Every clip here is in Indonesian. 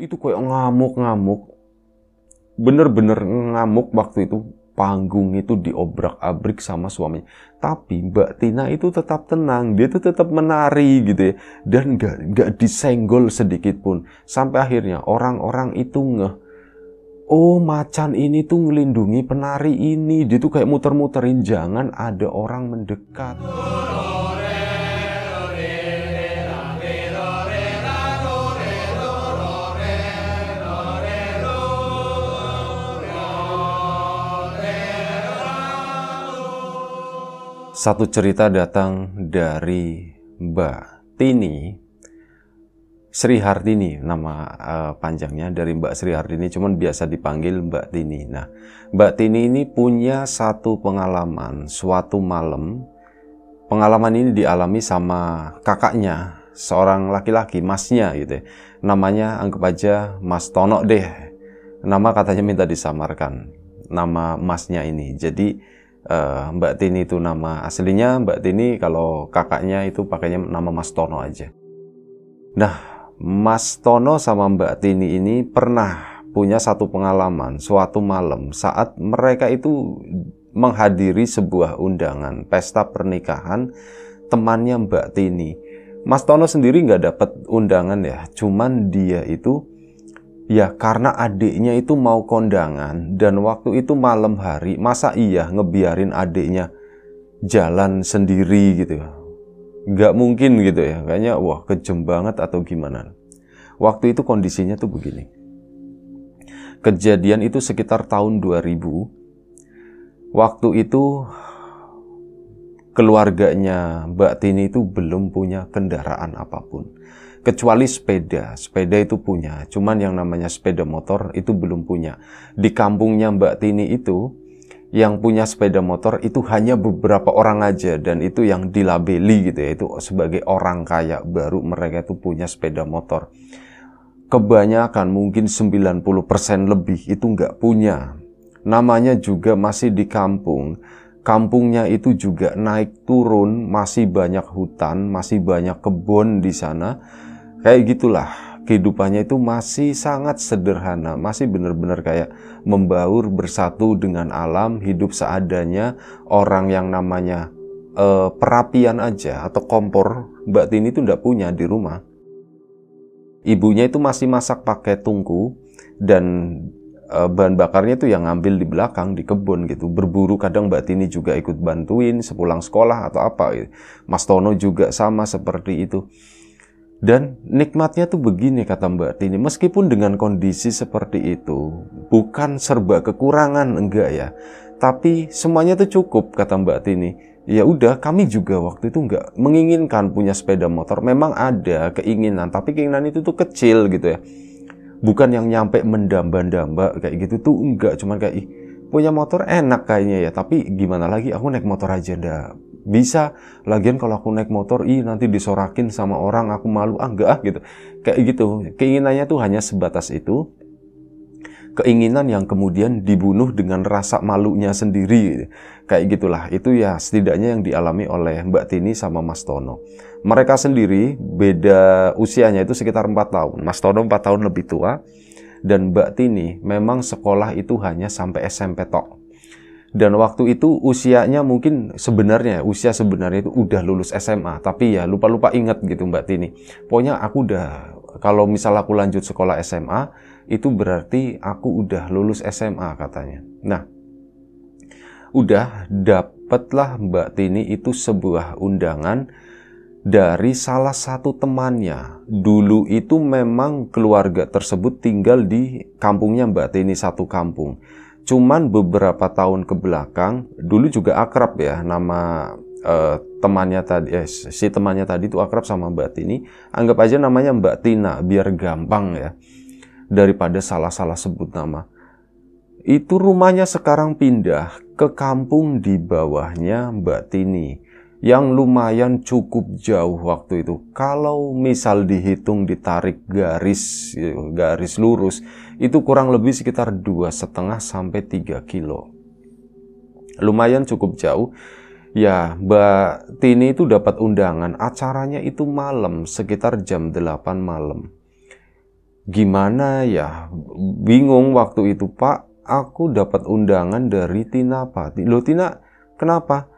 itu kayak ngamuk-ngamuk bener-bener ngamuk waktu itu panggung itu diobrak-abrik sama suaminya tapi Mbak Tina itu tetap tenang dia itu tetap menari gitu ya dan gak, nggak disenggol sedikit pun sampai akhirnya orang-orang itu ngeh oh macan ini tuh ngelindungi penari ini dia tuh kayak muter-muterin jangan ada orang mendekat satu cerita datang dari Mbak Tini Sri Hartini nama uh, panjangnya dari Mbak Sri Hartini cuman biasa dipanggil Mbak Tini. Nah, Mbak Tini ini punya satu pengalaman suatu malam pengalaman ini dialami sama kakaknya seorang laki-laki masnya gitu. Ya. Namanya anggap aja Mas Tono deh. Nama katanya minta disamarkan nama masnya ini. Jadi uh, Mbak Tini itu nama aslinya Mbak Tini kalau kakaknya itu pakainya nama Mas Tono aja nah Mas Tono sama Mbak Tini ini pernah punya satu pengalaman suatu malam saat mereka itu menghadiri sebuah undangan pesta pernikahan temannya Mbak Tini Mas Tono sendiri nggak dapat undangan ya, cuman dia itu Ya karena adiknya itu mau kondangan dan waktu itu malam hari masa iya ngebiarin adiknya jalan sendiri gitu ya. Gak mungkin gitu ya. Kayaknya wah kejem banget atau gimana. Waktu itu kondisinya tuh begini. Kejadian itu sekitar tahun 2000. Waktu itu keluarganya Mbak Tini itu belum punya kendaraan apapun kecuali sepeda. Sepeda itu punya, cuman yang namanya sepeda motor itu belum punya. Di kampungnya Mbak Tini itu, yang punya sepeda motor itu hanya beberapa orang aja dan itu yang dilabeli gitu ya, itu sebagai orang kaya baru mereka itu punya sepeda motor. Kebanyakan mungkin 90% lebih itu nggak punya. Namanya juga masih di kampung kampungnya itu juga naik turun, masih banyak hutan, masih banyak kebun di sana kayak gitulah kehidupannya itu masih sangat sederhana, masih benar-benar kayak membaur bersatu dengan alam, hidup seadanya, orang yang namanya uh, perapian aja atau kompor Mbak Tini itu ndak punya di rumah. Ibunya itu masih masak pakai tungku dan eh, bahan bakarnya itu yang ngambil di belakang di kebun gitu. Berburu kadang Mbak Tini juga ikut bantuin sepulang sekolah atau apa gitu. Mas Tono juga sama seperti itu dan nikmatnya tuh begini kata Mbak Tini, meskipun dengan kondisi seperti itu, bukan serba kekurangan enggak ya, tapi semuanya tuh cukup kata Mbak Tini. Ya udah, kami juga waktu itu enggak menginginkan punya sepeda motor. Memang ada keinginan, tapi keinginan itu tuh kecil gitu ya. Bukan yang nyampe mendamba-damba kayak gitu tuh enggak, cuman kayak punya motor enak kayaknya ya, tapi gimana lagi aku naik motor aja ndak bisa lagian kalau aku naik motor ih nanti disorakin sama orang aku malu ah enggak ah gitu kayak gitu keinginannya tuh hanya sebatas itu keinginan yang kemudian dibunuh dengan rasa malunya sendiri. Kayak gitulah, itu ya setidaknya yang dialami oleh Mbak Tini sama Mas Tono. Mereka sendiri beda usianya itu sekitar 4 tahun. Mas Tono 4 tahun lebih tua dan Mbak Tini memang sekolah itu hanya sampai SMP tok dan waktu itu usianya mungkin sebenarnya usia sebenarnya itu udah lulus SMA tapi ya lupa-lupa inget gitu Mbak Tini pokoknya aku udah kalau misal aku lanjut sekolah SMA itu berarti aku udah lulus SMA katanya nah udah dapatlah Mbak Tini itu sebuah undangan dari salah satu temannya. Dulu itu memang keluarga tersebut tinggal di kampungnya Mbak Tini satu kampung cuman beberapa tahun ke belakang dulu juga akrab ya nama eh, temannya tadi eh, si temannya tadi itu akrab sama Mbak Tini anggap aja namanya Mbak Tina biar gampang ya daripada salah-salah sebut nama itu rumahnya sekarang pindah ke kampung di bawahnya Mbak Tini yang lumayan cukup jauh waktu itu. Kalau misal dihitung ditarik garis garis lurus itu kurang lebih sekitar dua setengah sampai 3 kilo. Lumayan cukup jauh. Ya, Mbak Tini itu dapat undangan. Acaranya itu malam, sekitar jam 8 malam. Gimana ya? Bingung waktu itu, Pak. Aku dapat undangan dari Tina Pak Loh, Tina, kenapa?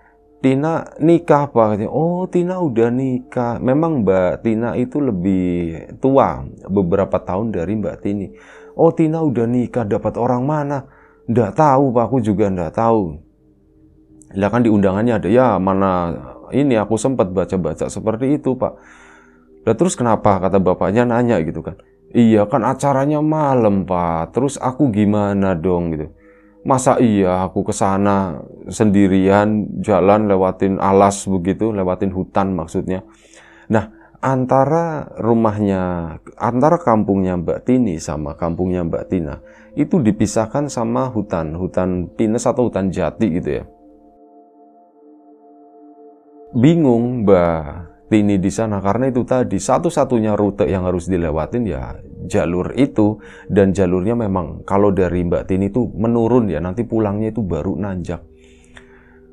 Tina nikah apa oh Tina udah nikah memang Mbak Tina itu lebih tua beberapa tahun dari Mbak Tini oh Tina udah nikah dapat orang mana Nggak tahu pak aku juga ndak tahu lah kan di undangannya ada ya mana ini aku sempat baca-baca seperti itu pak lah terus kenapa kata bapaknya nanya gitu kan iya kan acaranya malam pak terus aku gimana dong gitu Masa iya aku ke sana sendirian jalan lewatin alas begitu, lewatin hutan maksudnya. Nah, antara rumahnya, antara kampungnya Mbak Tini sama kampungnya Mbak Tina itu dipisahkan sama hutan, hutan pinus atau hutan jati gitu ya. Bingung Mbak Tini di sana karena itu tadi satu-satunya rute yang harus dilewatin ya jalur itu dan jalurnya memang kalau dari Mbak Tini itu menurun ya nanti pulangnya itu baru nanjak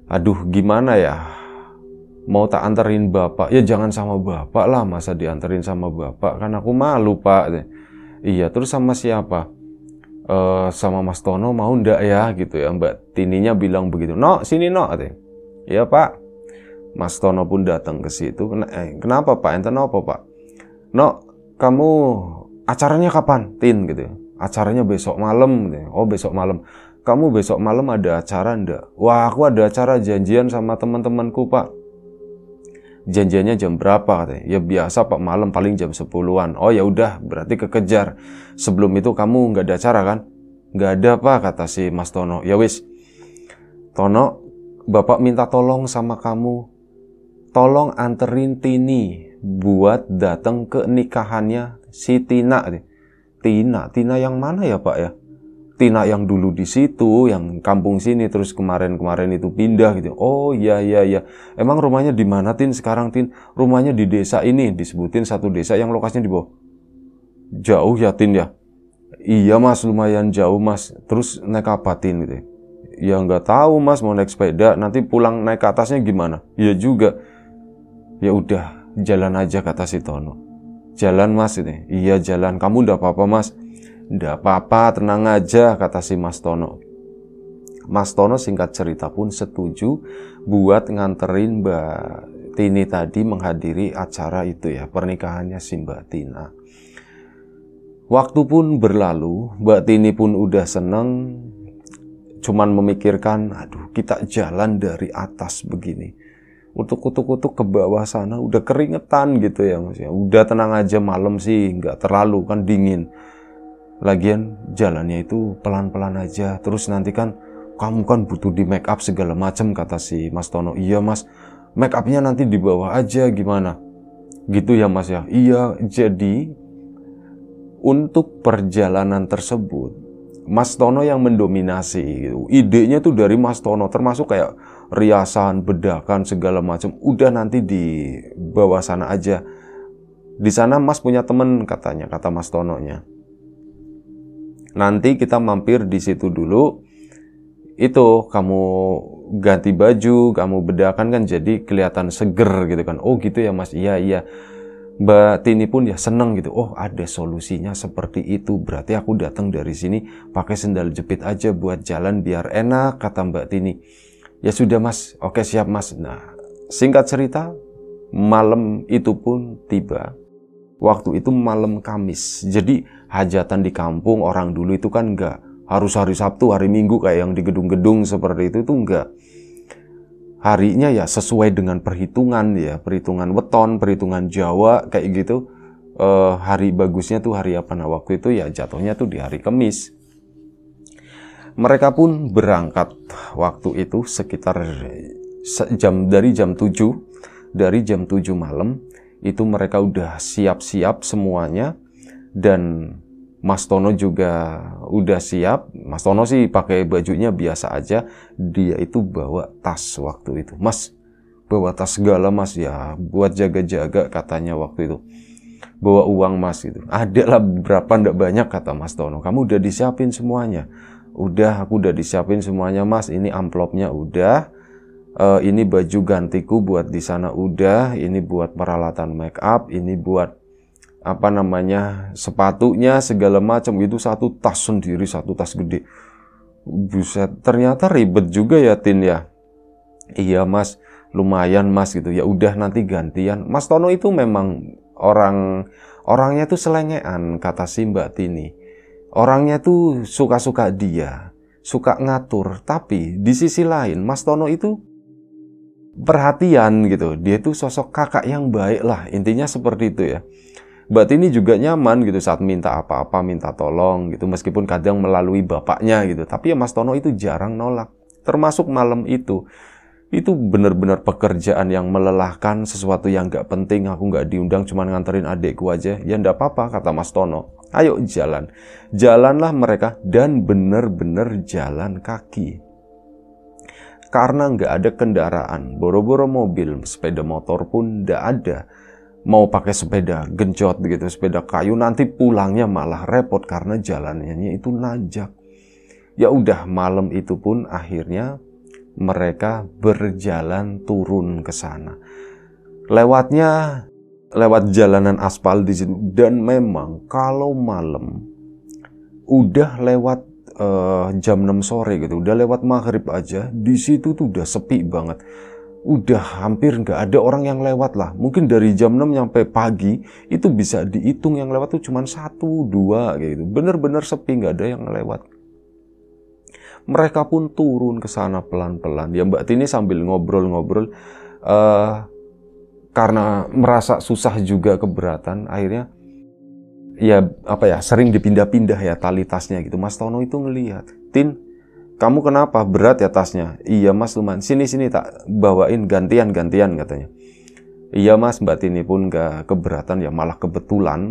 aduh gimana ya mau tak anterin bapak ya jangan sama bapak lah masa dianterin sama bapak kan aku malu pak iya terus sama siapa e, sama Mas Tono mau ndak ya gitu ya Mbak Tininya bilang begitu no sini no iya pak Mas Tono pun datang ke situ eh, kenapa pak enten apa pak no kamu acaranya kapan? Tin gitu ya. Acaranya besok malam gitu ya. Oh, besok malam. Kamu besok malam ada acara ndak? Wah, aku ada acara janjian sama teman-temanku, Pak. Janjiannya jam berapa katanya? Ya biasa Pak malam paling jam 10-an. Oh ya udah, berarti kekejar. Sebelum itu kamu nggak ada acara kan? Nggak ada Pak kata si Mas Tono. Ya wis. Tono, Bapak minta tolong sama kamu. Tolong anterin Tini buat datang ke nikahannya si Tina Tina, Tina yang mana ya Pak ya? Tina yang dulu di situ, yang kampung sini terus kemarin-kemarin itu pindah gitu. Oh iya iya iya. Emang rumahnya di mana Tin sekarang Tin? Rumahnya di desa ini, disebutin satu desa yang lokasinya di bawah. Jauh ya Tin ya? Iya Mas, lumayan jauh Mas. Terus naik apa Tin gitu ya? Ya nggak tahu Mas mau naik sepeda, nanti pulang naik ke atasnya gimana? Iya juga. Ya udah, jalan aja kata si Tono. Jalan mas ini, iya jalan. Kamu ndak apa-apa mas. Ndak apa-apa, tenang aja kata si Mas Tono. Mas Tono singkat cerita pun setuju buat nganterin Mbak Tini tadi menghadiri acara itu ya, pernikahannya si Mbak Tina. Waktu pun berlalu, Mbak Tini pun udah seneng, cuman memikirkan, aduh kita jalan dari atas begini kutuk-kutuk-kutuk ke bawah sana udah keringetan gitu ya mas ya udah tenang aja malam sih nggak terlalu kan dingin lagian jalannya itu pelan-pelan aja terus nanti kan kamu kan butuh di make up segala macam kata si mas Tono iya mas make upnya nanti di bawah aja gimana gitu ya mas ya iya jadi untuk perjalanan tersebut Mas Tono yang mendominasi gitu. idenya tuh dari Mas Tono termasuk kayak riasan, bedakan segala macam. Udah nanti di bawah sana aja. Di sana Mas punya temen katanya, kata Mas Tononya. Nanti kita mampir di situ dulu. Itu kamu ganti baju, kamu bedakan kan jadi kelihatan seger gitu kan. Oh gitu ya Mas, iya iya. Mbak Tini pun ya seneng gitu. Oh ada solusinya seperti itu. Berarti aku datang dari sini pakai sendal jepit aja buat jalan biar enak kata Mbak Tini. Ya sudah mas, oke siap mas. Nah, singkat cerita, malam itu pun tiba. Waktu itu malam Kamis. Jadi hajatan di kampung orang dulu itu kan enggak harus hari Sabtu, hari Minggu kayak yang di gedung-gedung seperti itu tuh enggak. Harinya ya sesuai dengan perhitungan ya, perhitungan weton, perhitungan Jawa kayak gitu. Uh, hari bagusnya tuh hari apa? Nah waktu itu ya jatuhnya tuh di hari Kamis. Mereka pun berangkat waktu itu sekitar jam dari jam 7 dari jam 7 malam itu mereka udah siap-siap semuanya dan Mas Tono juga udah siap. Mas Tono sih pakai bajunya biasa aja. Dia itu bawa tas waktu itu. Mas bawa tas segala mas ya buat jaga-jaga katanya waktu itu. Bawa uang mas itu. Ada lah berapa ndak banyak kata Mas Tono. Kamu udah disiapin semuanya udah aku udah disiapin semuanya mas ini amplopnya udah uh, ini baju gantiku buat di sana udah ini buat peralatan make up ini buat apa namanya sepatunya segala macam itu satu tas sendiri satu tas gede bisa ternyata ribet juga ya Tin ya iya mas lumayan mas gitu ya udah nanti gantian mas Tono itu memang orang orangnya tuh selengean kata si Mbak Tini Orangnya tuh suka-suka dia, suka ngatur, tapi di sisi lain Mas Tono itu perhatian gitu. Dia tuh sosok kakak yang baik lah, intinya seperti itu ya. Mbak ini juga nyaman gitu saat minta apa-apa, minta tolong gitu. Meskipun kadang melalui bapaknya gitu. Tapi ya Mas Tono itu jarang nolak. Termasuk malam itu itu benar-benar pekerjaan yang melelahkan, sesuatu yang nggak penting, aku nggak diundang cuma nganterin adikku aja. Ya ndak apa-apa, kata Mas Tono. Ayo jalan. Jalanlah mereka dan benar-benar jalan kaki. Karena nggak ada kendaraan, boro-boro mobil, sepeda motor pun ndak ada. Mau pakai sepeda genjot gitu, sepeda kayu, nanti pulangnya malah repot karena jalannya itu nanjak. Ya udah malam itu pun akhirnya mereka berjalan turun ke sana. Lewatnya lewat jalanan aspal di situ dan memang kalau malam udah lewat uh, jam 6 sore gitu, udah lewat maghrib aja, di situ tuh udah sepi banget. Udah hampir nggak ada orang yang lewat lah. Mungkin dari jam 6 sampai pagi itu bisa dihitung yang lewat tuh cuman satu dua gitu. Bener-bener sepi nggak ada yang lewat mereka pun turun ke sana pelan-pelan. Ya Mbak Tini sambil ngobrol-ngobrol uh, karena merasa susah juga keberatan akhirnya ya apa ya sering dipindah-pindah ya tali tasnya gitu. Mas Tono itu ngelihat, "Tin, kamu kenapa berat ya tasnya?" "Iya, Mas Luman. Sini sini tak bawain gantian-gantian," katanya. Iya mas, Mbak Tini pun gak keberatan ya malah kebetulan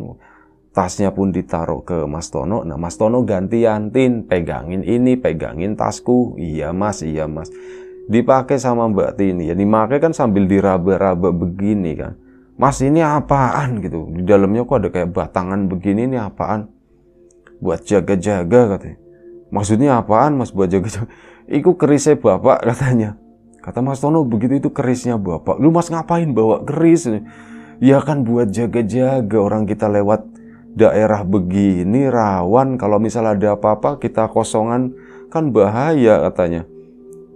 tasnya pun ditaruh ke Mas Tono. Nah, Mas Tono gantian, Tin, pegangin ini, pegangin tasku. Iya, Mas, iya, Mas. Dipakai sama Mbak Tini. Ya, dimakai kan sambil diraba-raba begini kan. Mas, ini apaan gitu. Di dalamnya kok ada kayak batangan begini, ini apaan? Buat jaga-jaga katanya. Maksudnya apaan, Mas, buat jaga-jaga? Iku kerisnya Bapak katanya. Kata Mas Tono, begitu itu kerisnya Bapak. Lu Mas ngapain bawa keris? Ya kan buat jaga-jaga orang kita lewat daerah begini rawan kalau misalnya ada apa-apa kita kosongan kan bahaya katanya.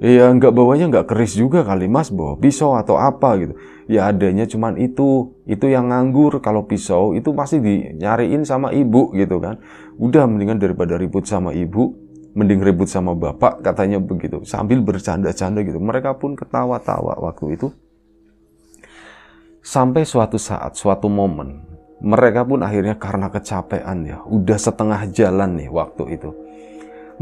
Iya nggak bawanya nggak keris juga kali mas bawa pisau atau apa gitu. Ya adanya cuman itu, itu yang nganggur kalau pisau itu pasti dinyariin sama ibu gitu kan. Udah mendingan daripada ribut sama ibu, mending ribut sama bapak katanya begitu. Sambil bercanda-canda gitu. Mereka pun ketawa-tawa waktu itu. Sampai suatu saat, suatu momen mereka pun akhirnya karena kecapean ya, udah setengah jalan nih waktu itu.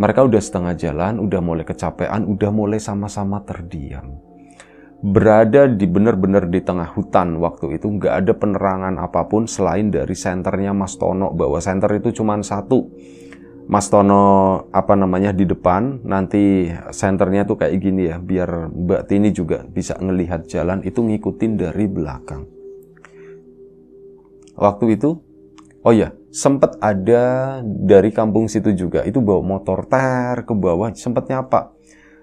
Mereka udah setengah jalan, udah mulai kecapean, udah mulai sama-sama terdiam. Berada di benar-benar di tengah hutan waktu itu nggak ada penerangan apapun selain dari senternya Mas Tono bahwa senter itu cuma satu. Mas Tono apa namanya di depan, nanti senternya tuh kayak gini ya, biar Mbak Tini juga bisa ngelihat jalan itu ngikutin dari belakang waktu itu oh ya sempat ada dari kampung situ juga itu bawa motor ter ke bawah sempat nyapa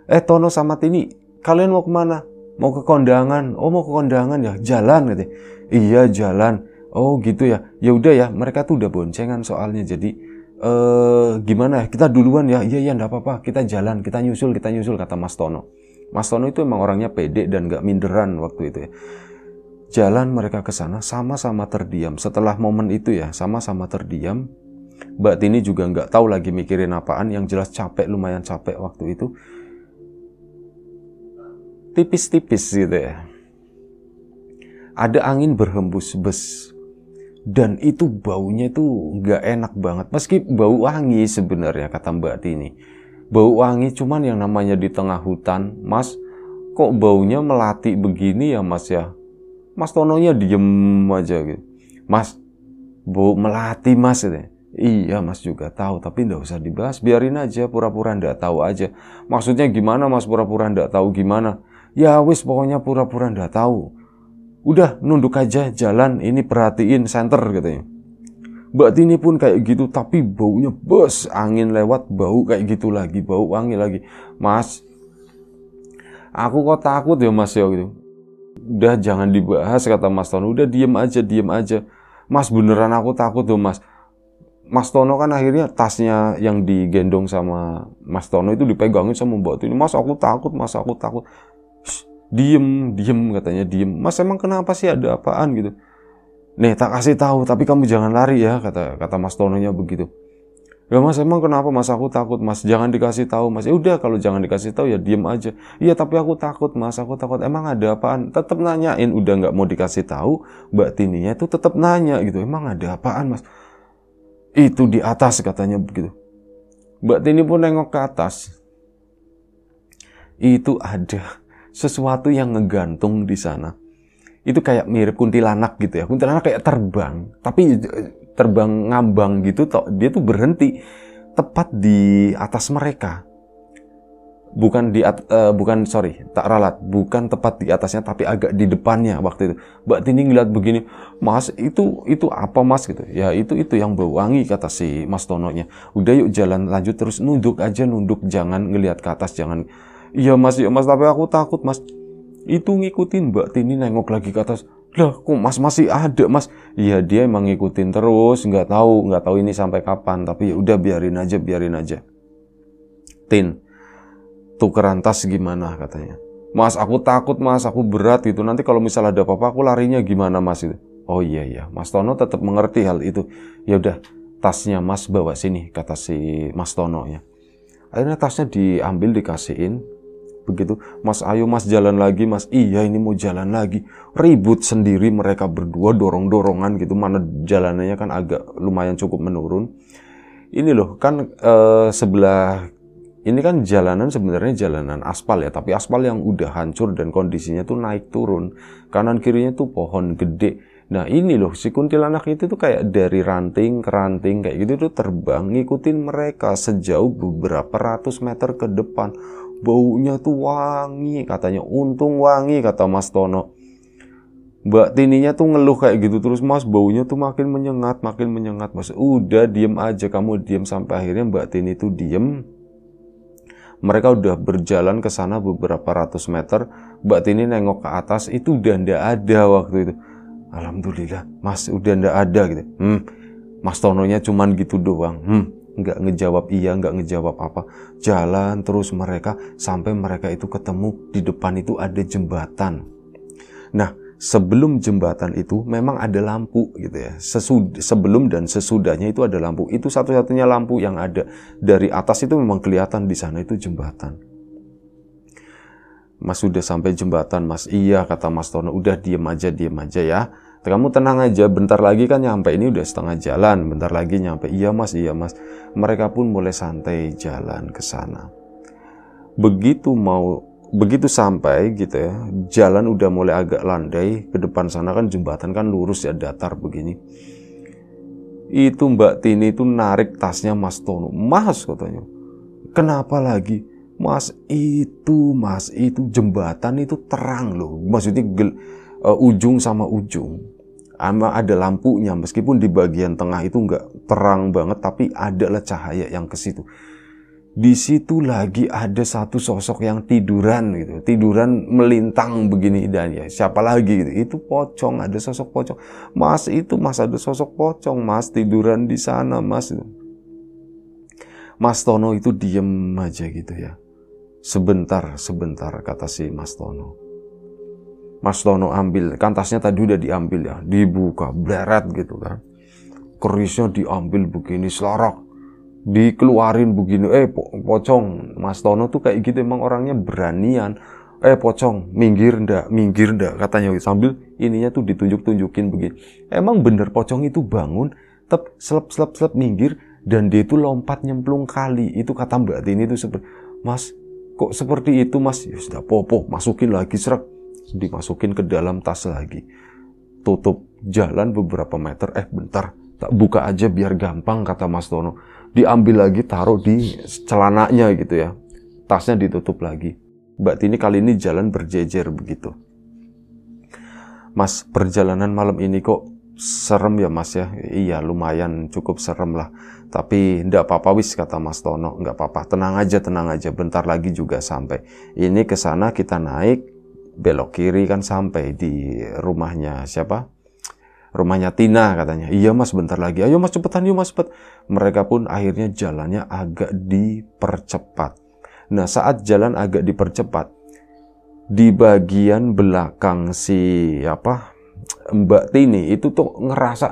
eh Tono sama Tini kalian mau kemana mau ke kondangan oh mau ke kondangan ya jalan gitu. iya jalan oh gitu ya ya udah ya mereka tuh udah boncengan soalnya jadi eh gimana ya? kita duluan ya iya iya ndak apa-apa kita jalan kita nyusul kita nyusul kata Mas Tono Mas Tono itu emang orangnya pede dan gak minderan waktu itu ya jalan mereka ke sana sama-sama terdiam. Setelah momen itu ya, sama-sama terdiam. Mbak Tini juga nggak tahu lagi mikirin apaan, yang jelas capek, lumayan capek waktu itu. Tipis-tipis gitu ya. Ada angin berhembus bes. Dan itu baunya itu nggak enak banget. Meski bau wangi sebenarnya kata Mbak Tini. Bau wangi cuman yang namanya di tengah hutan. Mas, kok baunya melati begini ya mas ya? Mas Tononya diem aja gitu. Mas, Bu Melati Mas gitu. Ya. Iya Mas juga tahu, tapi ndak usah dibahas. Biarin aja, pura-pura nggak tahu aja. Maksudnya gimana Mas pura-pura nggak tahu gimana? Ya wis pokoknya pura-pura nggak tahu. Udah nunduk aja jalan, ini perhatiin center katanya. Mbak Tini pun kayak gitu, tapi baunya bos, angin lewat bau kayak gitu lagi, bau wangi lagi. Mas, aku kok takut ya mas ya gitu udah jangan dibahas kata Mas Tono udah diem aja diem aja Mas beneran aku takut tuh Mas Mas Tono kan akhirnya tasnya yang digendong sama Mas Tono itu dipegangin sama Mbak Tini Mas aku takut Mas aku takut Shh, diem diem katanya diem Mas emang kenapa sih ada apaan gitu Nih tak kasih tahu tapi kamu jangan lari ya kata kata Mas Tononya begitu Ya mas emang kenapa mas aku takut mas jangan dikasih tahu mas ya udah kalau jangan dikasih tahu ya diem aja iya tapi aku takut mas aku takut emang ada apaan tetap nanyain udah nggak mau dikasih tahu mbak tininya itu tetap nanya gitu emang ada apaan mas itu di atas katanya begitu mbak tini pun nengok ke atas itu ada sesuatu yang ngegantung di sana itu kayak mirip kuntilanak gitu ya kuntilanak kayak terbang tapi terbang ngambang gitu toh dia tuh berhenti tepat di atas mereka bukan di at, uh, bukan sorry tak ralat bukan tepat di atasnya tapi agak di depannya waktu itu Mbak Tini ngeliat begini Mas itu itu apa Mas gitu ya itu itu yang berwangi kata si Mas Tononya udah yuk jalan lanjut terus nunduk aja nunduk jangan ngeliat ke atas jangan iya Mas iya Mas tapi aku takut Mas itu ngikutin Mbak Tini nengok lagi ke atas udah, kok mas masih ada mas iya dia emang ngikutin terus nggak tahu nggak tahu ini sampai kapan tapi ya udah biarin aja biarin aja tin tukeran tas gimana katanya mas aku takut mas aku berat gitu nanti kalau misalnya ada apa-apa aku larinya gimana mas itu oh iya iya mas Tono tetap mengerti hal itu ya udah tasnya mas bawa sini kata si mas Tono ya akhirnya tasnya diambil dikasihin begitu. Mas ayo mas jalan lagi, mas iya ini mau jalan lagi. Ribut sendiri mereka berdua dorong-dorongan gitu, mana jalanannya kan agak lumayan cukup menurun. Ini loh kan eh, sebelah ini kan jalanan sebenarnya jalanan aspal ya, tapi aspal yang udah hancur dan kondisinya tuh naik turun. Kanan kirinya tuh pohon gede. Nah ini loh si kuntilanak itu tuh kayak dari ranting ke ranting kayak gitu tuh terbang ngikutin mereka sejauh beberapa ratus meter ke depan baunya tuh wangi katanya untung wangi kata Mas Tono Mbak Tininya tuh ngeluh kayak gitu terus Mas baunya tuh makin menyengat makin menyengat Mas udah diem aja kamu diem sampai akhirnya Mbak Tini tuh diem mereka udah berjalan ke sana beberapa ratus meter Mbak Tini nengok ke atas itu udah ndak ada waktu itu Alhamdulillah Mas udah ndak ada gitu hmm Mas Tononya cuman gitu doang hmm nggak ngejawab iya, nggak ngejawab apa. Jalan terus mereka sampai mereka itu ketemu di depan itu ada jembatan. Nah, sebelum jembatan itu memang ada lampu gitu ya. Sesud sebelum dan sesudahnya itu ada lampu. Itu satu-satunya lampu yang ada. Dari atas itu memang kelihatan di sana itu jembatan. Mas sudah sampai jembatan, Mas. Iya, kata Mas Tono. Udah diem aja, diem aja ya kamu tenang aja bentar lagi kan nyampe ini udah setengah jalan bentar lagi nyampe iya mas iya mas mereka pun mulai santai jalan ke sana begitu mau begitu sampai gitu ya jalan udah mulai agak landai ke depan sana kan jembatan kan lurus ya datar begini itu Mbak Tini itu narik tasnya Mas Tono Mas katanya kenapa lagi Mas itu Mas itu jembatan itu terang loh maksudnya gel uh, ujung sama ujung ama ada lampunya meskipun di bagian tengah itu nggak terang banget tapi adalah cahaya yang ke situ di situ lagi ada satu sosok yang tiduran gitu tiduran melintang begini dan ya siapa lagi gitu itu pocong ada sosok pocong mas itu mas ada sosok pocong mas tiduran di sana mas Mas Tono itu diem aja gitu ya sebentar sebentar kata si Mas Tono Mas Tono ambil kantasnya tadi udah diambil ya dibuka bleret gitu kan kerisnya diambil begini selorok dikeluarin begini eh po pocong Mas Tono tuh kayak gitu emang orangnya beranian eh pocong minggir ndak minggir ndak katanya sambil ininya tuh ditunjuk-tunjukin begini emang bener pocong itu bangun tep selap selep selep minggir dan dia itu lompat nyemplung kali itu kata Mbak Tini tuh seperti Mas kok seperti itu Mas ya sudah popo masukin lagi serak dimasukin ke dalam tas lagi. Tutup jalan beberapa meter, eh bentar, tak buka aja biar gampang kata Mas Tono. Diambil lagi, taruh di celananya gitu ya. Tasnya ditutup lagi. Mbak Tini kali ini jalan berjejer begitu. Mas, perjalanan malam ini kok serem ya mas ya? Iya lumayan cukup serem lah. Tapi ndak apa-apa wis kata mas Tono, nggak apa-apa. Tenang aja, tenang aja. Bentar lagi juga sampai. Ini ke sana kita naik, belok kiri kan sampai di rumahnya siapa? Rumahnya Tina katanya. Iya mas bentar lagi. Ayo mas cepetan yuk mas cepet. Mereka pun akhirnya jalannya agak dipercepat. Nah saat jalan agak dipercepat. Di bagian belakang si apa Mbak Tini itu tuh ngerasa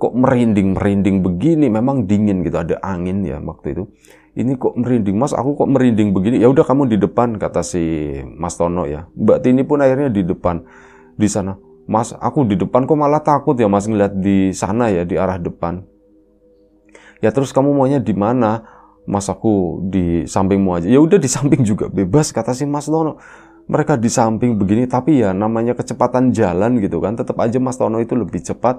kok merinding-merinding begini memang dingin gitu ada angin ya waktu itu ini kok merinding mas aku kok merinding begini ya udah kamu di depan kata si mas Tono ya mbak Tini pun akhirnya di depan di sana mas aku di depan kok malah takut ya mas ngeliat di sana ya di arah depan ya terus kamu maunya di mana mas aku di sampingmu aja ya udah di samping juga bebas kata si mas Tono mereka di samping begini tapi ya namanya kecepatan jalan gitu kan tetap aja mas Tono itu lebih cepat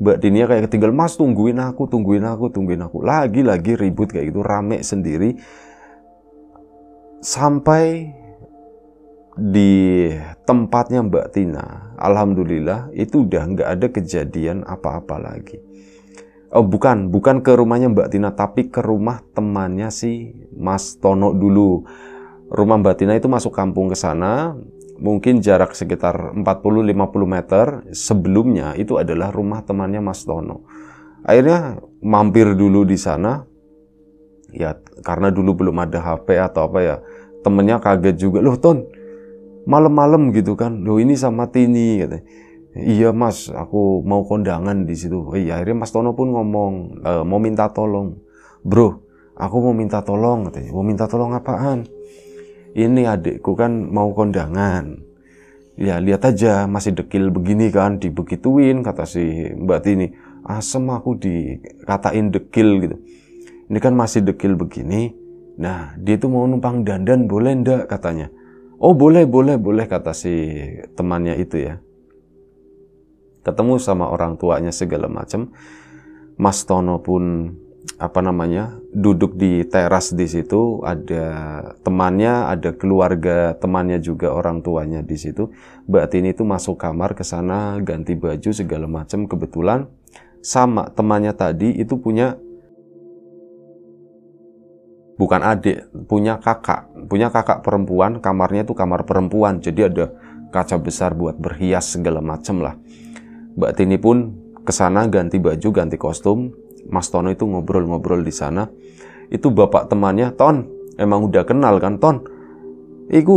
Mbak Dinia kayak ketinggal mas tungguin aku tungguin aku tungguin aku lagi-lagi ribut kayak gitu rame sendiri sampai di tempatnya Mbak Tina, alhamdulillah itu udah nggak ada kejadian apa-apa lagi. Oh bukan, bukan ke rumahnya Mbak Tina, tapi ke rumah temannya si Mas Tono dulu. Rumah Mbak Tina itu masuk kampung ke sana, mungkin jarak sekitar 40-50 meter sebelumnya itu adalah rumah temannya Mas Tono. Akhirnya mampir dulu di sana, ya karena dulu belum ada HP atau apa ya, temennya kaget juga, loh Ton, malam-malam gitu kan, loh ini sama Tini gitu. Iya mas, aku mau kondangan di situ. Oh iya, akhirnya Mas Tono pun ngomong e, mau minta tolong, bro. Aku mau minta tolong, Mau minta tolong apaan? ini adikku kan mau kondangan ya lihat aja masih dekil begini kan dibegituin kata si mbak Tini asem aku dikatain dekil gitu ini kan masih dekil begini nah dia tuh mau numpang dandan boleh ndak katanya oh boleh boleh boleh kata si temannya itu ya ketemu sama orang tuanya segala macam Mas Tono pun apa namanya duduk di teras di situ ada temannya ada keluarga temannya juga orang tuanya di situ Mbak Tini tuh masuk kamar ke sana ganti baju segala macam kebetulan sama temannya tadi itu punya bukan adik punya kakak punya kakak perempuan kamarnya itu kamar perempuan jadi ada kaca besar buat berhias segala macam lah Mbak Tini pun kesana ganti baju ganti kostum Mas Tono itu ngobrol-ngobrol di sana. Itu bapak temannya, Ton, emang udah kenal kan, Ton? Iku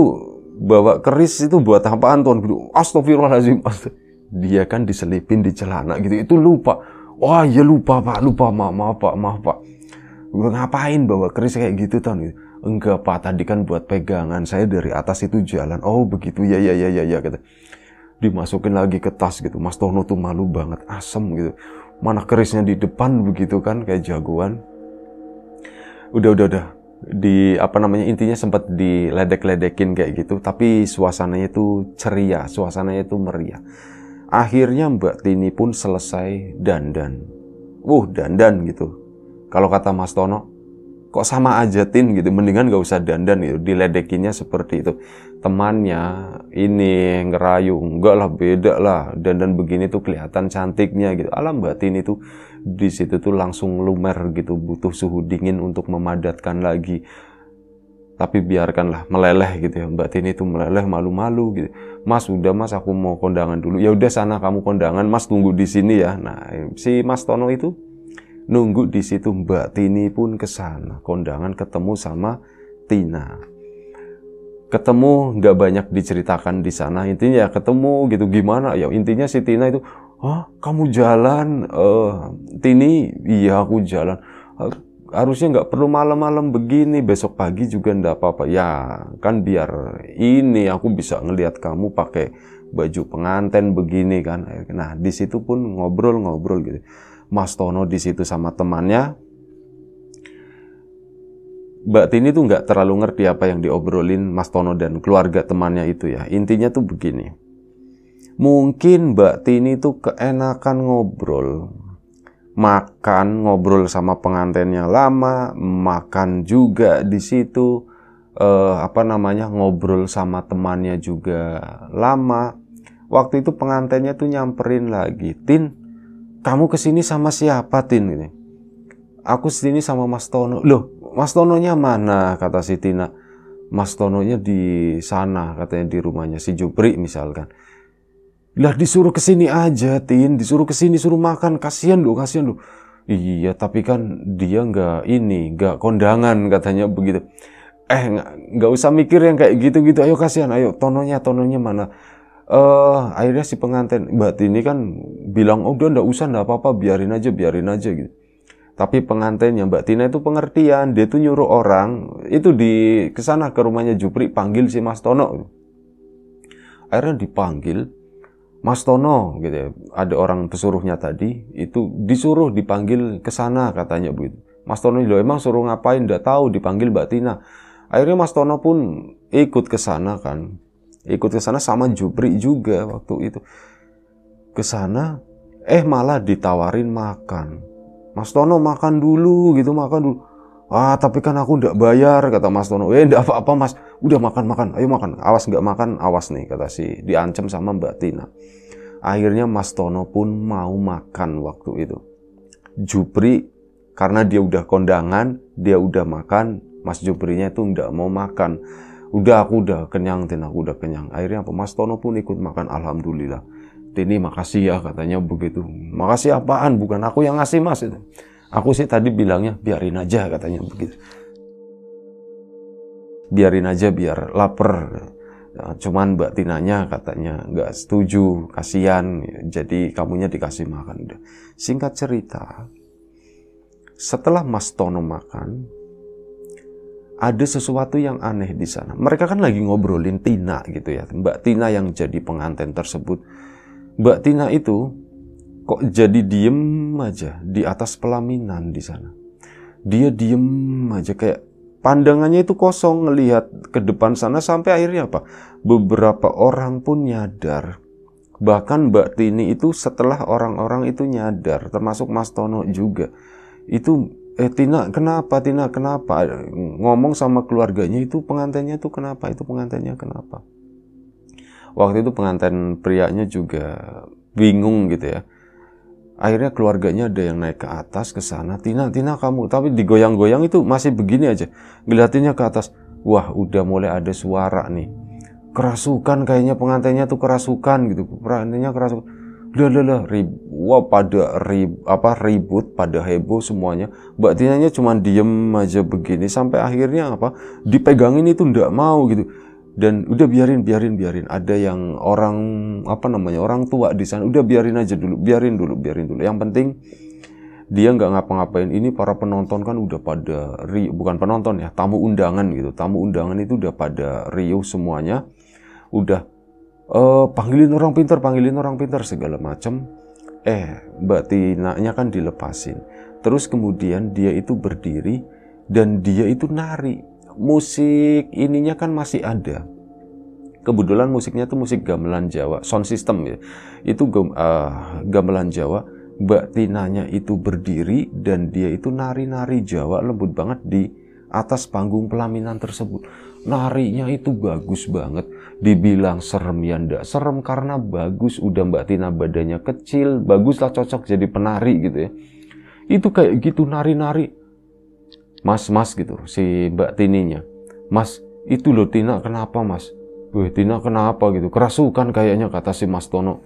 bawa keris itu buat apaan, Ton? Gitu. Astagfirullahaladzim. Dia kan diselipin di celana gitu. Itu lupa. Wah, oh, ya lupa, Pak. Lupa, Maaf, maaf Pak. Maaf, Pak. Gue ngapain bawa keris kayak gitu, Ton? Gitu. enggak pak tadi kan buat pegangan saya dari atas itu jalan oh begitu ya ya ya ya ya Gitu. dimasukin lagi ke tas gitu mas Tono tuh malu banget asem gitu mana kerisnya di depan begitu kan kayak jagoan udah udah udah di apa namanya intinya sempat diledek-ledekin kayak gitu tapi suasananya itu ceria suasananya itu meriah akhirnya Mbak Tini pun selesai dandan Uh dandan gitu kalau kata Mas Tono kok sama aja Tin gitu mendingan gak usah dandan gitu diledekinnya seperti itu temannya ini ngerayu enggak lah beda lah dan dan begini tuh kelihatan cantiknya gitu alam batin itu di situ tuh langsung lumer gitu butuh suhu dingin untuk memadatkan lagi tapi biarkanlah meleleh gitu ya mbak Tini itu meleleh malu-malu gitu mas udah mas aku mau kondangan dulu ya udah sana kamu kondangan mas tunggu di sini ya nah si mas Tono itu nunggu di situ mbak Tini pun kesana kondangan ketemu sama Tina ketemu nggak banyak diceritakan di sana intinya ya ketemu gitu gimana ya intinya si Tina itu kamu jalan uh, Tini iya aku jalan eh, harusnya nggak perlu malam-malam begini besok pagi juga ndak apa-apa ya kan biar ini aku bisa ngelihat kamu pakai baju penganten begini kan nah di situ pun ngobrol-ngobrol gitu Mas Tono di situ sama temannya Mbak Tini tuh nggak terlalu ngerti apa yang diobrolin Mas Tono dan keluarga temannya itu ya. Intinya tuh begini. Mungkin Mbak Tini tuh keenakan ngobrol. Makan, ngobrol sama pengantinnya lama, makan juga di situ eh, apa namanya? ngobrol sama temannya juga lama. Waktu itu pengantinnya tuh nyamperin lagi, "Tin, kamu kesini sama siapa, Tin?" Gitu. Aku sini sama Mas Tono. Loh, Mas Tononya mana? Kata si Tina. Mas Tononya di sana, katanya di rumahnya si Jupri misalkan. Lah disuruh kesini aja, Tin. Disuruh kesini, suruh makan. Kasihan lu, kasihan lu. Iya, tapi kan dia nggak ini, nggak kondangan katanya begitu. Eh, nggak usah mikir yang kayak gitu-gitu. Ayo kasihan, ayo tononya, tononya mana? uh, akhirnya si pengantin mbak ini kan bilang oh udah nggak usah nggak apa-apa biarin aja biarin aja gitu tapi pengantinnya Mbak Tina itu pengertian dia tuh nyuruh orang itu di kesana ke rumahnya Jupri panggil si Mas Tono akhirnya dipanggil Mas Tono gitu ya ada orang pesuruhnya tadi itu disuruh dipanggil ke sana katanya bu. Mas Tono lo emang suruh ngapain ndak tahu dipanggil Mbak Tina akhirnya Mas Tono pun ikut ke sana kan ikut ke sana sama Jupri juga waktu itu ke sana eh malah ditawarin makan Mas Tono makan dulu gitu makan dulu ah tapi kan aku ndak bayar kata Mas Tono eh ndak apa-apa Mas udah makan makan ayo makan awas nggak makan awas nih kata si diancam sama Mbak Tina akhirnya Mas Tono pun mau makan waktu itu Jupri karena dia udah kondangan dia udah makan Mas nya itu nggak mau makan udah aku udah kenyang Tina. aku udah kenyang akhirnya apa Mas Tono pun ikut makan alhamdulillah Tini makasih ya katanya begitu. Makasih apaan? Bukan aku yang ngasih mas itu. Aku sih tadi bilangnya biarin aja katanya begitu. Biarin aja biar lapar. Ya, cuman Mbak Tinanya katanya nggak setuju, kasihan. Ya, jadi kamunya dikasih makan. Singkat cerita, setelah Mas Tono makan, ada sesuatu yang aneh di sana. Mereka kan lagi ngobrolin Tina gitu ya, Mbak Tina yang jadi pengantin tersebut Mbak Tina itu kok jadi diem aja di atas pelaminan di sana. Dia diem aja kayak pandangannya itu kosong ngelihat ke depan sana sampai akhirnya apa? Beberapa orang pun nyadar. Bahkan Mbak Tini itu setelah orang-orang itu nyadar, termasuk Mas Tono juga. Itu eh Tina kenapa Tina kenapa ngomong sama keluarganya itu pengantinnya itu kenapa itu pengantinnya kenapa waktu itu pengantin prianya juga bingung gitu ya akhirnya keluarganya ada yang naik ke atas ke sana Tina Tina kamu tapi digoyang-goyang itu masih begini aja ngeliatinnya ke atas wah udah mulai ada suara nih kerasukan kayaknya pengantinnya tuh kerasukan gitu pengantinnya kerasukan lah lah lah wah pada rib apa ribut pada heboh semuanya mbak Tinanya cuma diem aja begini sampai akhirnya apa dipegangin itu ndak mau gitu dan udah biarin biarin biarin ada yang orang apa namanya orang tua di sana udah biarin aja dulu biarin dulu biarin dulu yang penting dia nggak ngapa-ngapain ini para penonton kan udah pada ri bukan penonton ya tamu undangan gitu tamu undangan itu udah pada riuh semuanya udah uh, panggilin orang pintar panggilin orang pintar segala macem eh batinanya kan dilepasin terus kemudian dia itu berdiri dan dia itu nari musik ininya kan masih ada kebetulan musiknya tuh musik gamelan Jawa sound system ya itu uh, gamelan Jawa Mbak Tinanya itu berdiri dan dia itu nari-nari Jawa lembut banget di atas panggung pelaminan tersebut narinya itu bagus banget dibilang serem ya ndak serem karena bagus udah Mbak Tina badannya kecil baguslah cocok jadi penari gitu ya itu kayak gitu nari-nari Mas, mas gitu, si Mbak Tininya. Mas, itu loh Tina kenapa mas? Wih, Tina kenapa gitu? Kerasukan kayaknya kata si Mas Tono.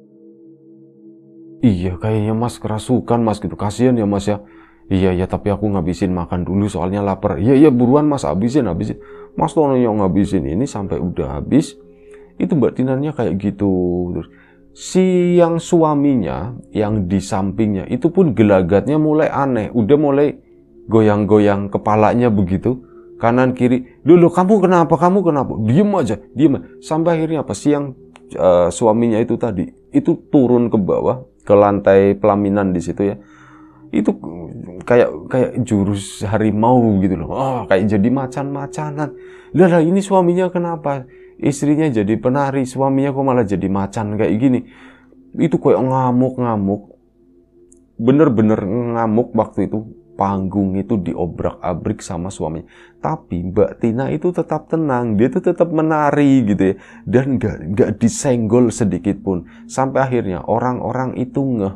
Iya, kayaknya mas kerasukan mas gitu. Kasian ya mas ya. Iya, iya, tapi aku ngabisin makan dulu soalnya lapar. Iya, iya, buruan mas, abisin abisin. Mas Tono yang ngabisin ini sampai udah habis. Itu Mbak Tinanya kayak gitu. Terus, si yang suaminya, yang di sampingnya, itu pun gelagatnya mulai aneh. Udah mulai goyang-goyang kepalanya begitu kanan kiri dulu kamu kenapa kamu kenapa diem aja diem sampai akhirnya apa siang uh, suaminya itu tadi itu turun ke bawah ke lantai pelaminan di situ ya itu kayak kayak jurus harimau gitu loh oh kayak jadi macan-macanan lah lah ini suaminya kenapa istrinya jadi penari suaminya kok malah jadi macan kayak gini itu kayak ngamuk-ngamuk bener-bener ngamuk waktu itu panggung itu diobrak-abrik sama suaminya. Tapi Mbak Tina itu tetap tenang, dia itu tetap menari gitu ya. Dan gak, gak disenggol sedikit pun. Sampai akhirnya orang-orang itu ngeh.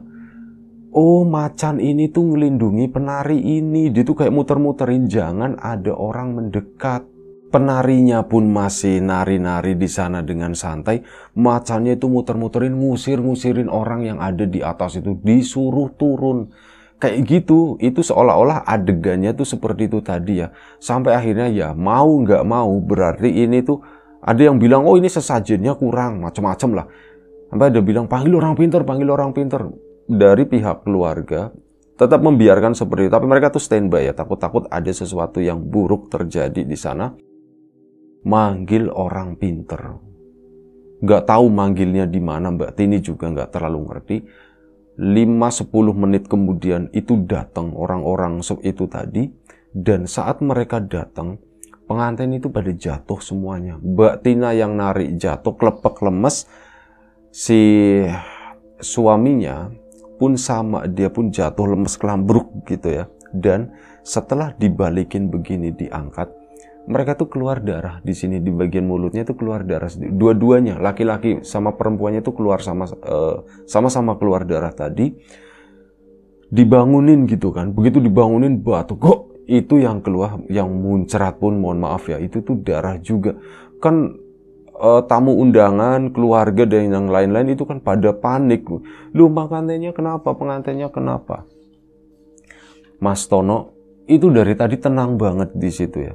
Oh macan ini tuh melindungi penari ini. Dia tuh kayak muter-muterin, jangan ada orang mendekat. Penarinya pun masih nari-nari di sana dengan santai. Macannya itu muter-muterin, ngusir-ngusirin orang yang ada di atas itu. Disuruh turun kayak gitu itu seolah-olah adegannya tuh seperti itu tadi ya sampai akhirnya ya mau nggak mau berarti ini tuh ada yang bilang oh ini sesajennya kurang macam-macam lah sampai ada bilang panggil orang pinter panggil orang pinter dari pihak keluarga tetap membiarkan seperti itu tapi mereka tuh standby ya takut-takut ada sesuatu yang buruk terjadi di sana manggil orang pinter nggak tahu manggilnya di mana Mbak Tini juga nggak terlalu ngerti 5-10 menit kemudian itu datang orang-orang itu tadi dan saat mereka datang pengantin itu pada jatuh semuanya Mbak Tina yang narik jatuh klepek lemes si suaminya pun sama dia pun jatuh lemes kelambruk gitu ya dan setelah dibalikin begini diangkat mereka tuh keluar darah di sini di bagian mulutnya tuh keluar darah dua-duanya laki-laki sama perempuannya tuh keluar sama sama eh, sama-sama keluar darah tadi dibangunin gitu kan begitu dibangunin batu kok itu yang keluar yang muncrat pun mohon maaf ya itu tuh darah juga kan uh, tamu undangan, keluarga dan yang lain-lain itu kan pada panik. Lu makannya kenapa? Pengantinnya kenapa? Mas Tono itu dari tadi tenang banget di situ ya.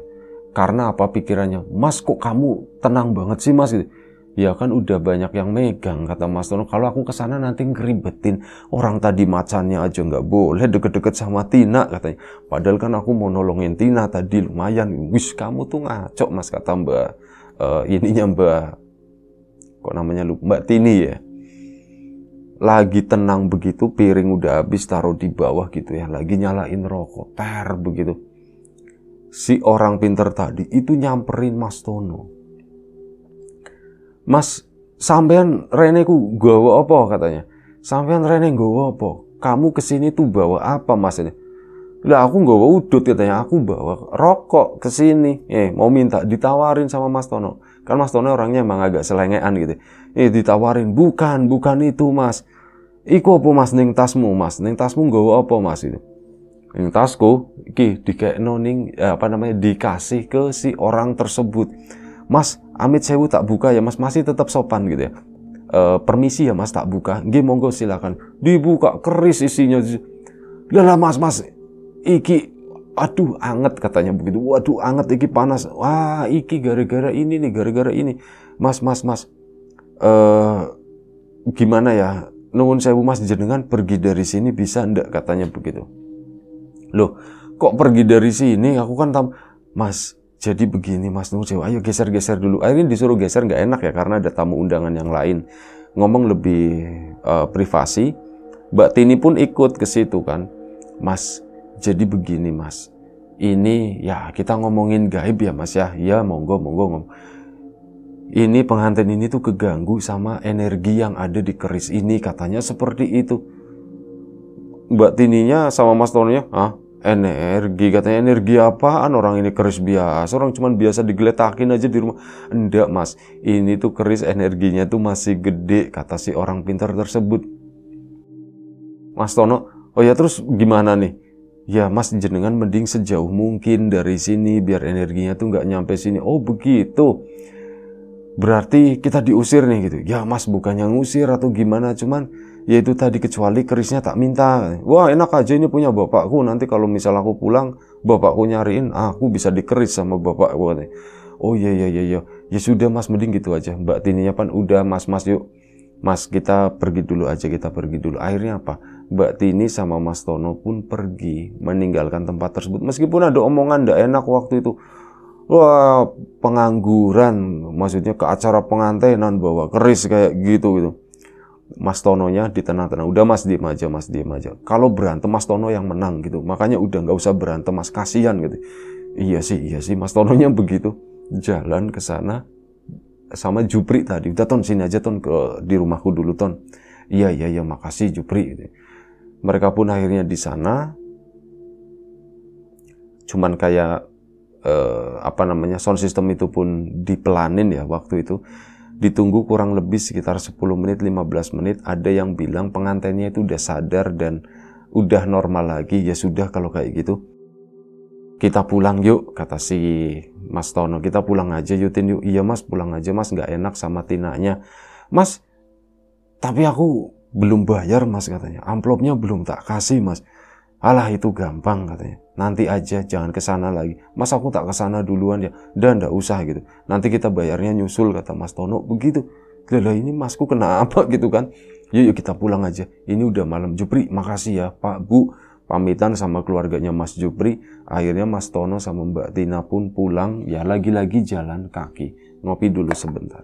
Karena apa pikirannya? Mas kok kamu tenang banget sih mas gitu. Ya kan udah banyak yang megang kata Mas Tono. Kalau aku kesana nanti ngeribetin orang tadi macannya aja nggak boleh deket-deket sama Tina katanya. Padahal kan aku mau nolongin Tina tadi lumayan. Wis kamu tuh ngaco Mas kata Mbak uh, ininya Mbak kok namanya lu Mbak Tini ya. Lagi tenang begitu piring udah habis taruh di bawah gitu ya. Lagi nyalain rokok ter begitu si orang pinter tadi itu nyamperin Mas Tono. Mas, sampean Rene ku gawa apa katanya? Sampean Rene gawa apa? Kamu kesini tuh bawa apa mas? Lah aku gawa udut katanya, aku bawa rokok kesini. Eh, mau minta ditawarin sama Mas Tono. Kan Mas Tono orangnya emang agak selengean gitu. Eh, ditawarin, bukan, bukan itu Mas. Iku apa Mas ning tasmu Mas? Ning tasmu gawa apa Mas itu? ini hmm, tasku iki dikekno ning eh, apa namanya dikasih ke si orang tersebut Mas amit sewu tak buka ya Mas masih tetap sopan gitu ya e, permisi ya Mas tak buka nggih monggo silakan dibuka keris isinya lah Mas Mas iki aduh anget katanya begitu waduh anget iki panas wah iki gara-gara ini nih gara-gara ini Mas Mas Mas e, gimana ya saya sewu Mas jenengan pergi dari sini bisa ndak katanya begitu Loh, kok pergi dari sini? Aku kan tam Mas, jadi begini Mas Nur Nurcewo, ayo geser-geser dulu. Akhirnya disuruh geser nggak enak ya karena ada tamu undangan yang lain. Ngomong lebih uh, privasi. Mbak Tini pun ikut ke situ kan. Mas, jadi begini Mas. Ini ya kita ngomongin gaib ya Mas ya. Ya monggo monggo ngomong. Ini pengantin ini tuh keganggu sama energi yang ada di keris ini katanya seperti itu. Mbak Tininya sama Mas tono ya ah energi katanya energi apaan orang ini keris biasa orang cuman biasa digeletakin aja di rumah enggak mas ini tuh keris energinya tuh masih gede kata si orang pintar tersebut mas Tono oh ya terus gimana nih ya mas jenengan mending sejauh mungkin dari sini biar energinya tuh nggak nyampe sini oh begitu berarti kita diusir nih gitu ya mas bukannya ngusir atau gimana cuman yaitu tadi kecuali kerisnya tak minta wah enak aja ini punya bapakku nanti kalau misal aku pulang bapakku nyariin ah, aku bisa dikeris sama bapakku oh iya iya iya ya. ya sudah mas mending gitu aja mbak tininya pan udah mas mas yuk mas kita pergi dulu aja kita pergi dulu akhirnya apa Mbak Tini sama Mas Tono pun pergi meninggalkan tempat tersebut meskipun ada omongan tidak enak waktu itu wah pengangguran maksudnya ke acara pengantenan bawa keris kayak gitu gitu Mas Tononya di ditenang-tenang. Udah Mas diem aja, Mas diem aja. Kalau berantem Mas Tono yang menang gitu. Makanya udah nggak usah berantem Mas kasihan gitu. Iya sih, iya sih Mas Tononya begitu. Jalan ke sana sama Jupri tadi. Udah Ton sini aja Ton ke di rumahku dulu Ton. Iya iya iya makasih Jupri. Gitu. Mereka pun akhirnya di sana. Cuman kayak eh, apa namanya sound system itu pun dipelanin ya waktu itu ditunggu kurang lebih sekitar 10 menit 15 menit ada yang bilang pengantinnya itu udah sadar dan udah normal lagi ya sudah kalau kayak gitu kita pulang yuk kata si Mas Tono kita pulang aja yuk yuk iya Mas pulang aja Mas nggak enak sama Tinanya Mas tapi aku belum bayar Mas katanya amplopnya belum tak kasih Mas alah itu gampang katanya nanti aja jangan ke sana lagi mas aku tak ke sana duluan ya dan ndak usah gitu nanti kita bayarnya nyusul kata mas Tono begitu lah ini masku apa gitu kan yuk, yuk kita pulang aja ini udah malam Jupri makasih ya pak bu pamitan sama keluarganya Mas Jupri akhirnya Mas Tono sama Mbak Tina pun pulang ya lagi-lagi jalan kaki ngopi dulu sebentar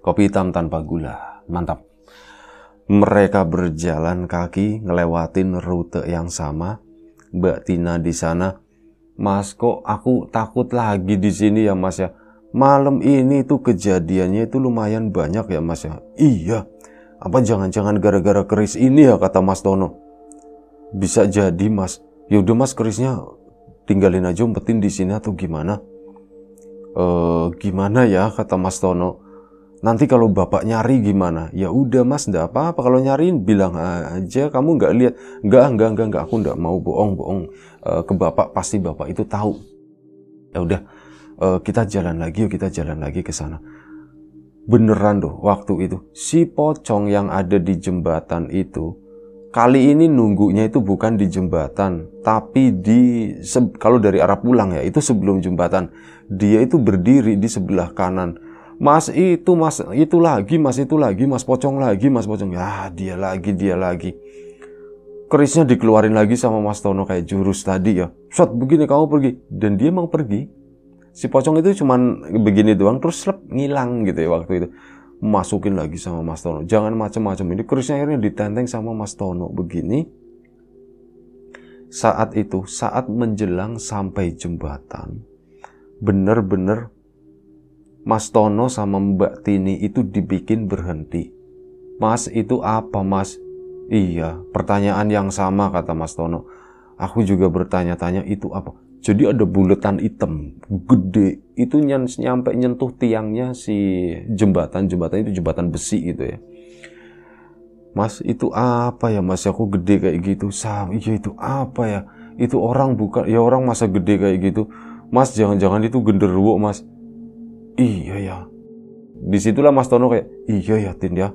kopi hitam tanpa gula mantap mereka berjalan kaki ngelewatin rute yang sama. Mbak Tina di sana, Mas kok aku takut lagi di sini ya Mas ya. Malam ini tuh kejadiannya itu lumayan banyak ya Mas ya. Iya. Apa jangan-jangan gara-gara keris ini ya kata Mas Tono. Bisa jadi Mas. Yaudah Mas kerisnya tinggalin aja umpetin di sini atau gimana? Eh gimana ya kata Mas Tono Nanti kalau bapak nyari gimana? Ya udah mas, ndak apa-apa. Kalau nyariin bilang aja. Kamu nggak lihat? Nggak, nggak, nggak, nggak. Aku ndak mau bohong-bohong eh, ke bapak. Pasti bapak itu tahu. Ya udah, eh, kita jalan lagi. Yuk kita jalan lagi ke sana. Beneran doh waktu itu si pocong yang ada di jembatan itu kali ini nunggunya itu bukan di jembatan tapi di kalau dari arah pulang ya itu sebelum jembatan dia itu berdiri di sebelah kanan Mas itu, mas itu lagi, mas itu lagi, mas pocong lagi, mas pocong. Ya, dia lagi, dia lagi. Kerisnya dikeluarin lagi sama Mas Tono kayak jurus tadi ya. Shot begini kamu pergi. Dan dia emang pergi. Si pocong itu cuman begini doang terus slep ngilang gitu ya waktu itu. Masukin lagi sama Mas Tono. Jangan macam-macam. Ini kerisnya akhirnya ditenteng sama Mas Tono begini. Saat itu, saat menjelang sampai jembatan, bener-bener Mas Tono sama Mbak Tini itu dibikin berhenti. Mas itu apa mas? Iya, pertanyaan yang sama kata Mas Tono. Aku juga bertanya-tanya itu apa. Jadi ada buletan hitam, gede. Itu nyampe nyentuh tiangnya si jembatan. Jembatan itu jembatan besi gitu ya. Mas itu apa ya mas? Aku gede kayak gitu. Sam, iya itu apa ya? Itu orang bukan, ya orang masa gede kayak gitu. Mas jangan-jangan itu genderuwo mas iya ya disitulah Mas Tono kayak iya ya Tin ya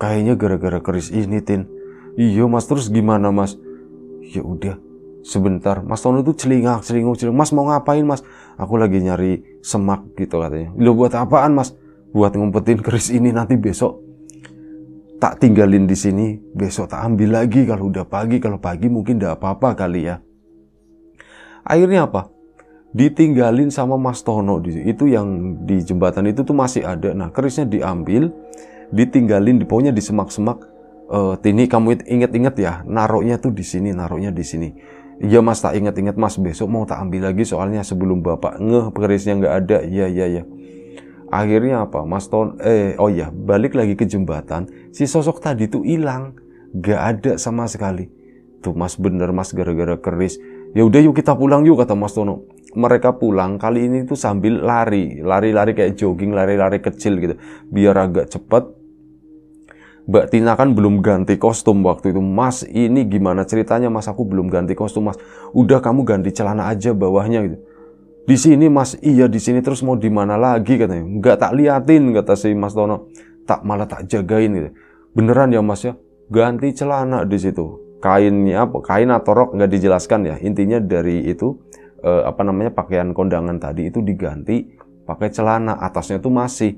kayaknya gara-gara keris ini Tin iya Mas terus gimana Mas ya udah sebentar Mas Tono tuh celingak celinguh celinguh Mas mau ngapain Mas aku lagi nyari semak gitu katanya lo buat apaan Mas buat ngumpetin keris ini nanti besok tak tinggalin di sini, besok tak ambil lagi kalau udah pagi, kalau pagi mungkin tidak apa-apa kali ya. Akhirnya apa? ditinggalin sama Mas Tono di itu yang di jembatan itu tuh masih ada nah kerisnya diambil ditinggalin di pokoknya di semak-semak e, eh, Tini kamu inget-inget ya naroknya tuh di sini naroknya di sini Iya mas tak inget-inget mas besok mau tak ambil lagi soalnya sebelum bapak ngeh kerisnya nggak ada iya iya iya akhirnya apa mas Ton eh oh ya balik lagi ke jembatan si sosok tadi tuh hilang nggak ada sama sekali tuh mas bener mas gara-gara keris ya udah yuk kita pulang yuk kata mas Tono mereka pulang kali ini tuh sambil lari, lari-lari kayak jogging, lari-lari kecil gitu, biar agak cepet. Mbak Tina kan belum ganti kostum waktu itu, Mas ini gimana ceritanya Mas aku belum ganti kostum Mas, udah kamu ganti celana aja bawahnya gitu. Di sini Mas, iya di sini terus mau di mana lagi katanya, nggak tak liatin kata si Mas Tono, tak malah tak jagain gitu. Beneran ya Mas ya, ganti celana di situ kainnya apa kain atau rok nggak dijelaskan ya intinya dari itu eh, apa namanya pakaian kondangan tadi itu diganti pakai celana atasnya itu masih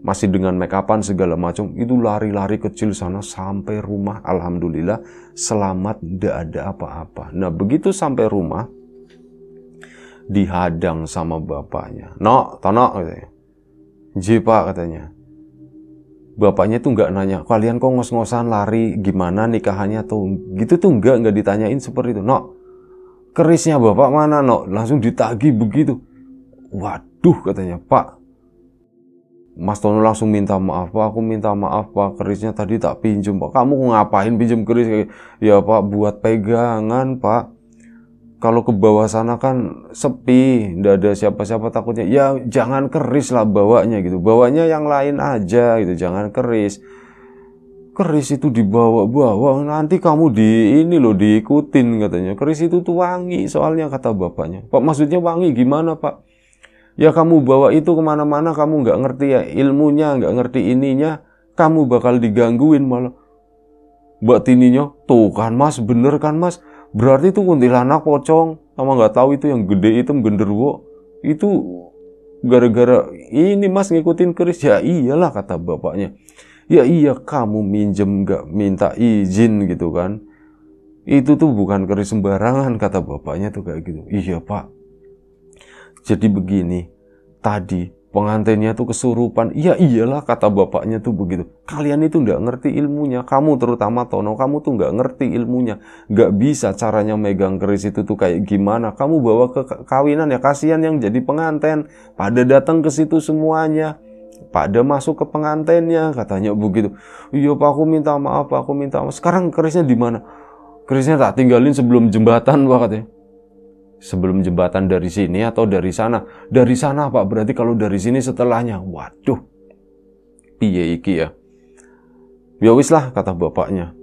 masih dengan make upan segala macam itu lari-lari kecil sana sampai rumah alhamdulillah selamat tidak ada apa-apa nah begitu sampai rumah dihadang sama bapaknya no tono katanya jipa katanya bapaknya tuh nggak nanya kalian kok ngos-ngosan lari gimana nikahannya tuh gitu tuh nggak nggak ditanyain seperti itu no kerisnya bapak mana no langsung ditagi begitu waduh katanya pak Mas Tono langsung minta maaf pak aku minta maaf pak kerisnya tadi tak pinjem pak kamu ngapain pinjem keris ya pak buat pegangan pak kalau ke bawah sana kan sepi ndak ada siapa-siapa takutnya ya jangan keris lah bawanya gitu bawanya yang lain aja gitu jangan keris keris itu dibawa-bawa nanti kamu di ini loh diikutin katanya keris itu tuh wangi soalnya kata bapaknya pak maksudnya wangi gimana pak ya kamu bawa itu kemana-mana kamu nggak ngerti ya ilmunya nggak ngerti ininya kamu bakal digangguin malah mbak tininya tuh kan mas bener kan mas berarti itu kuntilanak pocong sama nggak tahu itu yang gede hitam genderwo itu gara-gara ini mas ngikutin keris ya iyalah kata bapaknya ya iya kamu minjem gak minta izin gitu kan itu tuh bukan keris sembarangan kata bapaknya tuh kayak gitu iya pak jadi begini tadi pengantinnya tuh kesurupan iya iyalah kata bapaknya tuh begitu kalian itu nggak ngerti ilmunya kamu terutama Tono kamu tuh nggak ngerti ilmunya nggak bisa caranya megang keris itu tuh kayak gimana kamu bawa ke kawinan ya kasihan yang jadi pengantin pada datang ke situ semuanya Pak De masuk ke pengantennya katanya begitu iya Pak aku minta maaf Pak aku minta maaf sekarang kerisnya di mana kerisnya tak tinggalin sebelum jembatan Pak katanya sebelum jembatan dari sini atau dari sana dari sana Pak berarti kalau dari sini setelahnya waduh piye iki ya ya wis lah kata bapaknya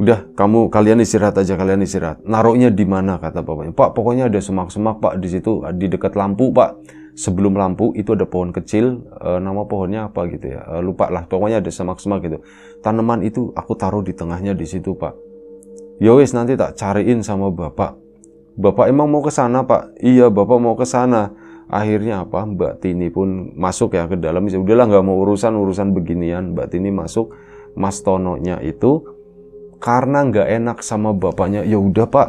udah kamu kalian istirahat aja kalian istirahat naruhnya di mana kata bapaknya pak pokoknya ada semak-semak pak di situ di dekat lampu pak sebelum lampu itu ada pohon kecil e, nama pohonnya apa gitu ya e, lupa lah pokoknya ada semak-semak gitu tanaman itu aku taruh di tengahnya di situ pak yowes ya nanti tak cariin sama bapak bapak emang mau ke sana pak iya bapak mau ke sana akhirnya apa Mbak Tini pun masuk ya ke dalam ya udahlah nggak mau urusan urusan beginian Mbak Tini masuk Mas Tononya itu karena nggak enak sama bapaknya ya udah pak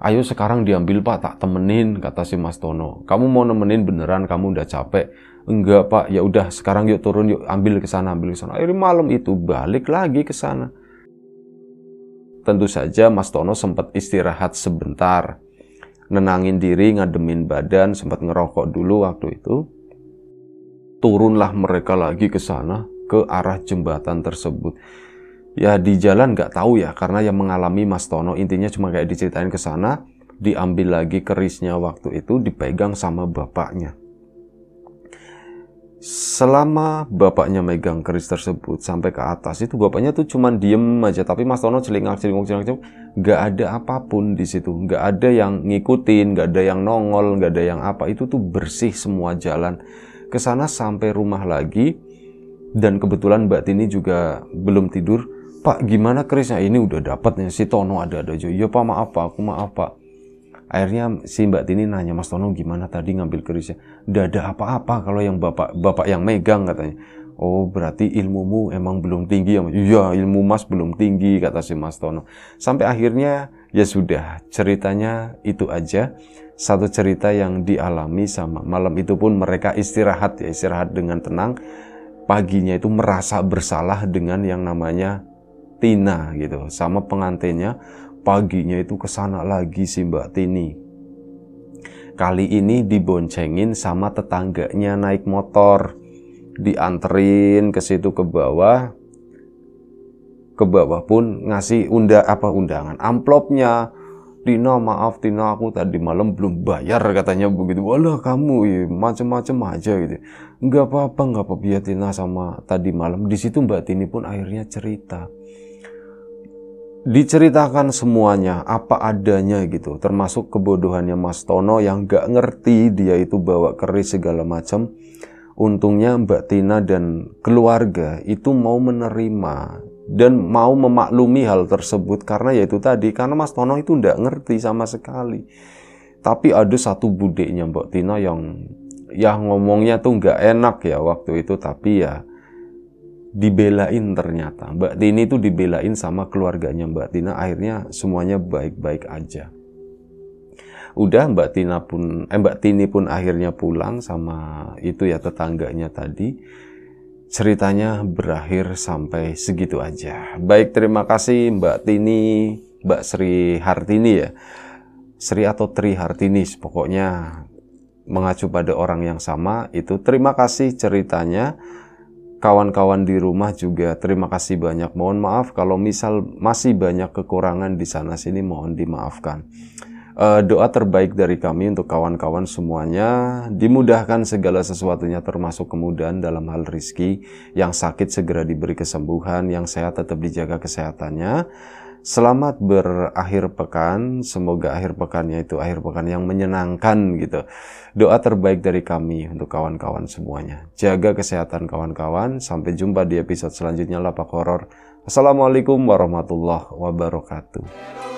ayo sekarang diambil pak tak temenin kata si Mas Tono kamu mau nemenin beneran kamu udah capek enggak pak ya udah sekarang yuk turun yuk ambil ke sana ambil ke sana akhirnya malam itu balik lagi ke sana tentu saja Mas Tono sempat istirahat sebentar nenangin diri ngademin badan sempat ngerokok dulu waktu itu turunlah mereka lagi ke sana ke arah jembatan tersebut ya di jalan nggak tahu ya karena yang mengalami Mas Tono intinya cuma kayak diceritain ke sana diambil lagi kerisnya waktu itu dipegang sama bapaknya selama bapaknya megang keris tersebut sampai ke atas itu bapaknya tuh cuman diem aja tapi Mas Tono celingak celingak celingak nggak ada apapun di situ nggak ada yang ngikutin nggak ada yang nongol nggak ada yang apa itu tuh bersih semua jalan ke sana sampai rumah lagi dan kebetulan Mbak Tini juga belum tidur Pak gimana kerisnya ini udah dapat nih si Tono ada-ada aja. Iya Pak maaf Pak aku maaf Pak. Akhirnya si Mbak Tini nanya Mas Tono gimana tadi ngambil kerisnya? Nggak ada apa-apa kalau yang bapak bapak yang megang katanya. Oh berarti ilmumu emang belum tinggi ya? Iya ilmu Mas belum tinggi kata si Mas Tono. Sampai akhirnya ya sudah ceritanya itu aja. Satu cerita yang dialami sama malam itu pun mereka istirahat ya istirahat dengan tenang. Paginya itu merasa bersalah dengan yang namanya Tina gitu sama pengantinnya paginya itu kesana lagi si Mbak Tini kali ini diboncengin sama tetangganya naik motor dianterin ke situ ke bawah ke bawah pun ngasih unda apa undangan amplopnya Tina maaf Tina aku tadi malam belum bayar katanya begitu walah kamu ya, macem-macem aja gitu nggak apa-apa nggak apa-apa ya Tina sama tadi malam di situ Mbak Tini pun akhirnya cerita diceritakan semuanya apa adanya gitu termasuk kebodohannya Mas Tono yang gak ngerti dia itu bawa keris segala macam untungnya Mbak Tina dan keluarga itu mau menerima dan mau memaklumi hal tersebut karena yaitu tadi karena Mas Tono itu ndak ngerti sama sekali tapi ada satu budeknya Mbak Tina yang ya ngomongnya tuh nggak enak ya waktu itu tapi ya dibelain ternyata. Mbak Tini itu dibelain sama keluarganya Mbak Tina. Akhirnya semuanya baik-baik aja. Udah Mbak Tina pun, eh Mbak Tini pun akhirnya pulang sama itu ya tetangganya tadi. Ceritanya berakhir sampai segitu aja. Baik, terima kasih Mbak Tini, Mbak Sri Hartini ya. Sri atau Tri Hartini, pokoknya mengacu pada orang yang sama itu. Terima kasih ceritanya kawan-kawan di rumah juga terima kasih banyak. Mohon maaf kalau misal masih banyak kekurangan di sana sini mohon dimaafkan. Uh, doa terbaik dari kami untuk kawan-kawan semuanya dimudahkan segala sesuatunya termasuk kemudahan dalam hal rizki yang sakit segera diberi kesembuhan yang sehat tetap dijaga kesehatannya Selamat berakhir pekan, semoga akhir pekannya itu akhir pekan yang menyenangkan gitu. Doa terbaik dari kami untuk kawan-kawan semuanya. Jaga kesehatan kawan-kawan, sampai jumpa di episode selanjutnya Lapak Horor. Assalamualaikum warahmatullahi wabarakatuh.